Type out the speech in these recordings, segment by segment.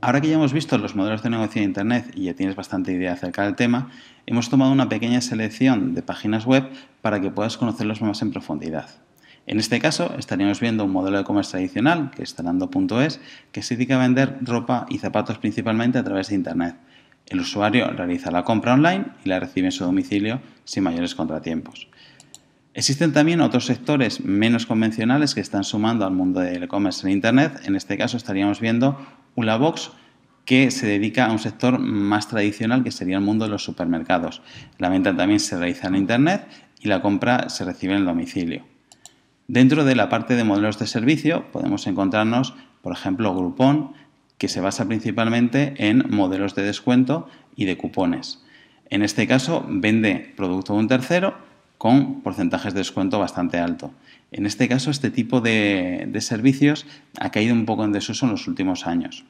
Ahora que ya hemos visto los modelos de negocio de Internet y ya tienes bastante idea acerca del tema, hemos tomado una pequeña selección de páginas web para que puedas conocerlos más en profundidad. En este caso, estaríamos viendo un modelo de comercio tradicional, que es talando.es, que se dedica a vender ropa y zapatos principalmente a través de Internet. El usuario realiza la compra online y la recibe en su domicilio sin mayores contratiempos. Existen también otros sectores menos convencionales que están sumando al mundo del e-commerce en Internet. En este caso estaríamos viendo box que se dedica a un sector más tradicional que sería el mundo de los supermercados. La venta también se realiza en Internet y la compra se recibe en el domicilio. Dentro de la parte de modelos de servicio podemos encontrarnos, por ejemplo, Groupon, que se basa principalmente en modelos de descuento y de cupones. En este caso, vende producto de un tercero con porcentajes de descuento bastante alto. En este caso, este tipo de, servicios ha caído un poco en desuso en los últimos años.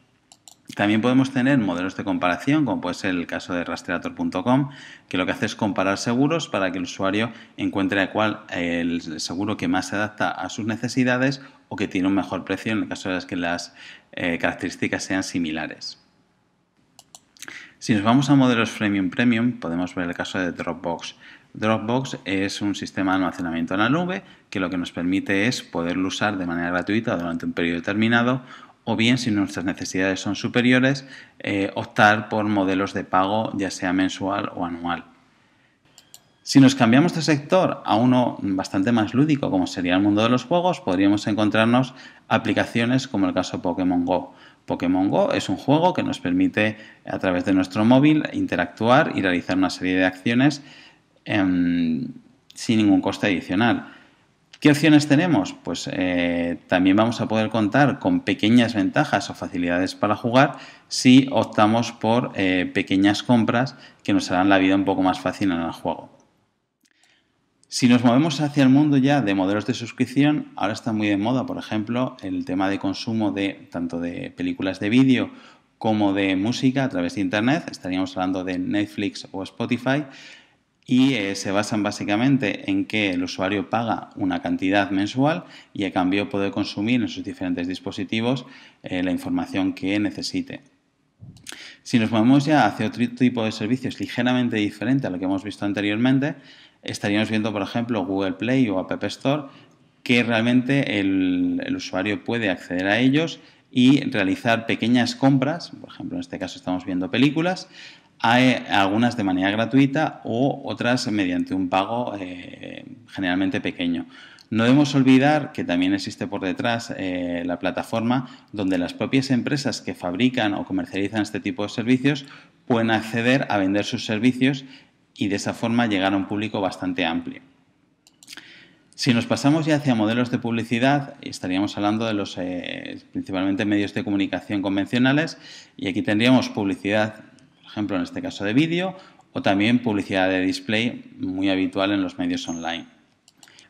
También podemos tener modelos de comparación, como puede ser el caso de rastreator.com, que lo que hace es comparar seguros para que el usuario encuentre cuál el seguro que más se adapta a sus necesidades o que tiene un mejor precio en el caso de que las eh, características sean similares. Si nos vamos a modelos freemium premium, podemos ver el caso de Dropbox. Dropbox es un sistema de almacenamiento en la nube que lo que nos permite es poderlo usar de manera gratuita durante un periodo determinado o bien si nuestras necesidades son superiores, eh, optar por modelos de pago ya sea mensual o anual. Si nos cambiamos de sector a uno bastante más lúdico, como sería el mundo de los juegos, podríamos encontrarnos aplicaciones como el caso Pokémon Go. Pokémon Go es un juego que nos permite a través de nuestro móvil interactuar y realizar una serie de acciones Em, sin ningún coste adicional. ¿Qué opciones tenemos? Pues eh, también vamos a poder contar con pequeñas ventajas o facilidades para jugar si optamos por eh, pequeñas compras que nos harán la vida un poco más fácil en el juego. Si nos movemos hacia el mundo ya de modelos de suscripción, ahora está muy de moda, por ejemplo, el tema de consumo de tanto de películas de vídeo como de música a través de internet. Estaríamos hablando de Netflix o Spotify y eh, se basan básicamente en que el usuario paga una cantidad mensual y a cambio puede consumir en sus diferentes dispositivos eh, la información que necesite. Si nos movemos ya hacia otro tipo de servicios ligeramente diferente a lo que hemos visto anteriormente, estaríamos viendo, por ejemplo, Google Play o App Store, que realmente el usuario puede acceder a ellos y realizar pequeñas compras, por ejemplo, en este caso estamos viendo películas, hay algunas de manera gratuita o otras mediante un pago eh, generalmente pequeño. No debemos olvidar que también existe por detrás eh, la plataforma donde las propias empresas que fabrican o comercializan este tipo de servicios pueden acceder a vender sus servicios y de esa forma llegar a un público bastante amplio. Si nos pasamos ya hacia modelos de publicidad, estaríamos hablando de los eh, principalmente medios de comunicación convencionales y aquí tendríamos publicidad ejemplo en este caso de vídeo, o también publicidad de display muy habitual en los medios online.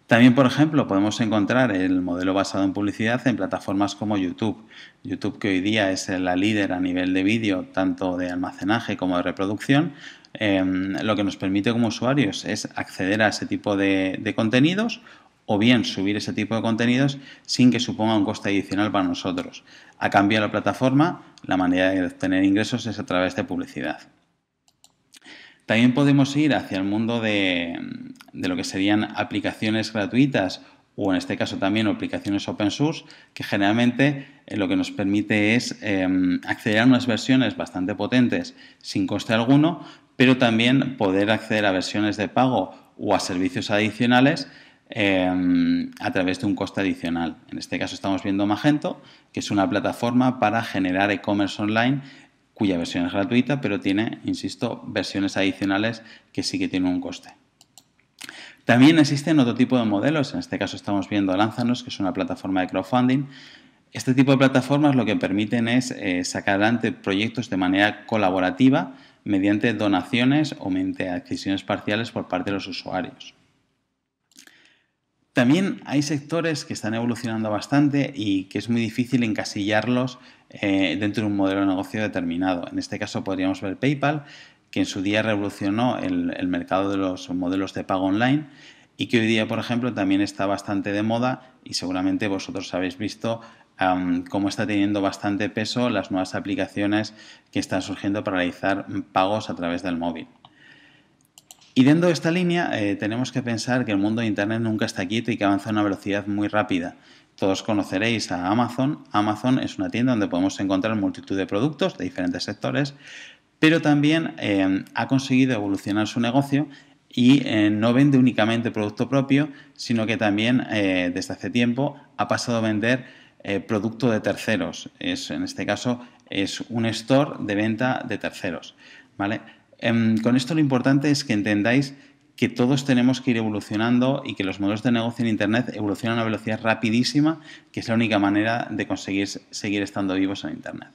También, por ejemplo, podemos encontrar el modelo basado en publicidad en plataformas como YouTube. YouTube, que hoy día es la líder a nivel de vídeo, tanto de almacenaje como de reproducción, em, lo que nos permite como usuarios es acceder a ese tipo de contenidos o bien subir ese tipo de contenidos sin que suponga un coste adicional para nosotros. A cambio de la plataforma, la manera de obtener ingresos es a través de publicidad. También podemos ir hacia el mundo de, lo que serían aplicaciones gratuitas o en este caso también aplicaciones open source, que generalmente eh, lo que nos permite es em, acceder a unas versiones bastante potentes sin coste alguno, pero también poder acceder a versiones de pago o a servicios adicionales Em, a través de un coste adicional. En este caso estamos viendo Magento, que es una plataforma para generar e-commerce online cuya versión es gratuita, pero tiene, insisto, versiones adicionales que sí que tienen un coste. También existen otro tipo de modelos, en este caso estamos viendo Lanzanos que es una plataforma de crowdfunding. Este tipo de plataformas lo que permiten es eh, sacar adelante proyectos de manera colaborativa mediante donaciones o mediante adquisiciones parciales por parte de los usuarios. También hay sectores que están evolucionando bastante y que es muy difícil encasillarlos eh, dentro de un modelo de negocio determinado. En este caso podríamos ver PayPal, que en su día revolucionó el, mercado de los modelos de pago online y que hoy día, por ejemplo, también está bastante de moda y seguramente vosotros habéis visto cómo está teniendo bastante peso las nuevas aplicaciones que están surgiendo para realizar pagos a través del móvil. Y dentro de esta línea eh, tenemos que pensar que el mundo de Internet nunca está quieto y que avanza a una velocidad muy rápida. Todos conoceréis a Amazon. Amazon es una tienda donde podemos encontrar multitud de productos de diferentes sectores, pero también eh, ha conseguido evolucionar su negocio y eh, no vende únicamente producto propio, sino que también desde hace tiempo ha pasado a vender producto de terceros. en este caso es un store de venta de terceros. ¿vale? Em, con esto lo importante es que entendáis que todos tenemos que ir evolucionando y que los modelos de negocio en Internet evolucionan a una velocidad rapidísima, que es la única manera de conseguir seguir estando vivos en Internet.